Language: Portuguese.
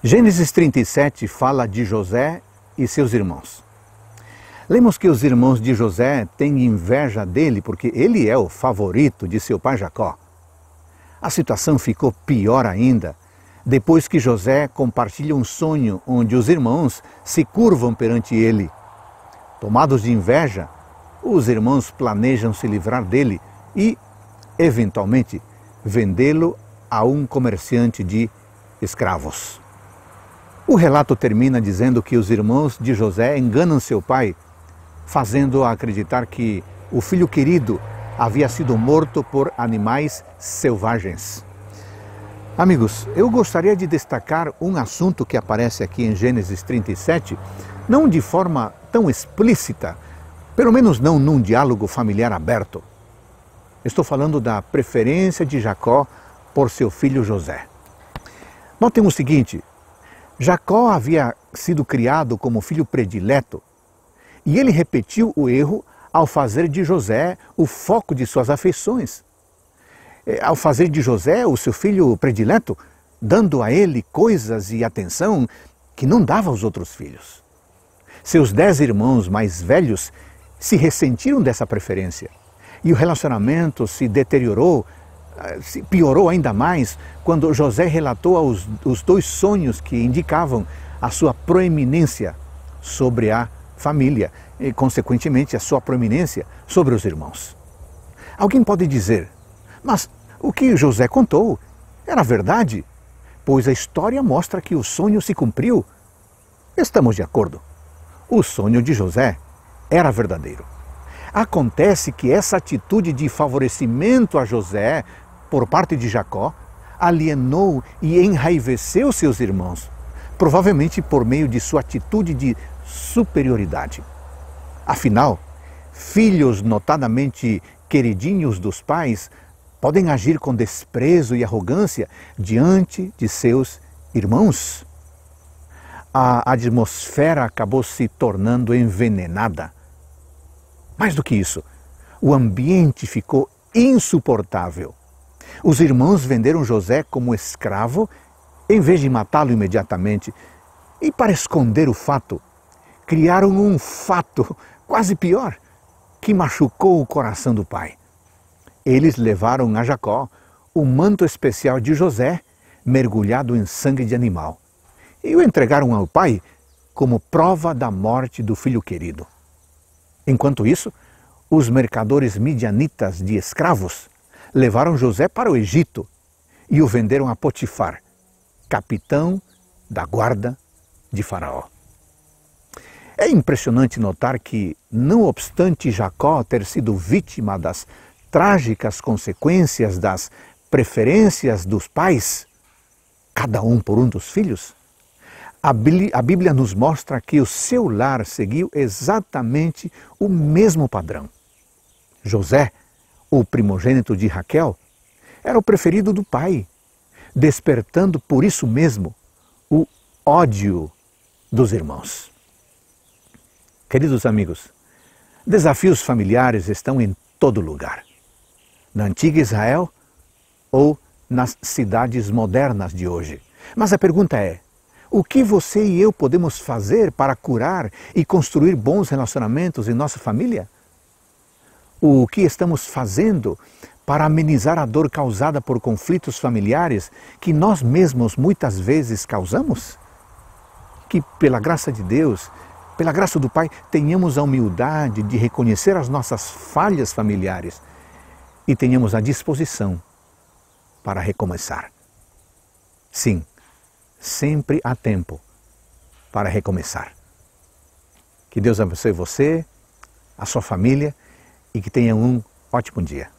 Gênesis 37 fala de José e seus irmãos. Lemos que os irmãos de José têm inveja dele porque ele é o favorito de seu pai Jacó. A situação ficou pior ainda depois que José compartilha um sonho onde os irmãos se curvam perante ele. Tomados de inveja, os irmãos planejam se livrar dele e, eventualmente, vendê-lo a um comerciante de escravos. O relato termina dizendo que os irmãos de José enganam seu pai, fazendo-o acreditar que o filho querido havia sido morto por animais selvagens. Amigos, eu gostaria de destacar um assunto que aparece aqui em Gênesis 37, não de forma tão explícita, pelo menos não num diálogo familiar aberto. Estou falando da preferência de Jacó por seu filho José. Notem o seguinte: Jacó havia sido criado como filho predileto e ele repetiu o erro ao fazer de José o foco de suas afeições. É, ao fazer de José o seu filho predileto, dando a ele coisas e atenção que não dava aos outros filhos. Seus dez irmãos mais velhos se ressentiram dessa preferência e o relacionamento se deteriorou se piorou ainda mais quando José relatou os dois sonhos que indicavam a sua proeminência sobre a família e, consequentemente, a sua proeminência sobre os irmãos. Alguém pode dizer, mas o que José contou era verdade, pois a história mostra que o sonho se cumpriu. Estamos de acordo. O sonho de José era verdadeiro. Acontece que essa atitude de favorecimento a José por parte de Jacó, alienou e enraiveceu seus irmãos, provavelmente por meio de sua atitude de superioridade. Afinal, filhos notadamente queridinhos dos pais podem agir com desprezo e arrogância diante de seus irmãos. A atmosfera acabou se tornando envenenada. Mais do que isso, o ambiente ficou insuportável. Os irmãos venderam José como escravo em vez de matá-lo imediatamente. E para esconder o fato, criaram um fato quase pior que machucou o coração do pai. Eles levaram a Jacó o manto especial de José, mergulhado em sangue de animal, e o entregaram ao pai como prova da morte do filho querido. Enquanto isso, os mercadores midianitas de escravos levaram José para o Egito e o venderam a Potifar, capitão da guarda de Faraó. É impressionante notar que, não obstante Jacó ter sido vítima das trágicas consequências das preferências dos pais, cada um por um dos filhos, a Bíblia nos mostra que o seu lar seguiu exatamente o mesmo padrão. José o primogênito de Raquel, era o preferido do pai, despertando por isso mesmo o ódio dos irmãos. Queridos amigos, desafios familiares estão em todo lugar. Na antiga Israel ou nas cidades modernas de hoje. Mas a pergunta é: o que você e eu podemos fazer para curar e construir bons relacionamentos em nossa família? o que estamos fazendo para amenizar a dor causada por conflitos familiares que nós mesmos muitas vezes causamos? Que, pela graça de Deus, pela graça do Pai, tenhamos a humildade de reconhecer as nossas falhas familiares e tenhamos a disposição para recomeçar. Sim, sempre há tempo para recomeçar. Que Deus abençoe você, a sua família e que tenha um ótimo dia.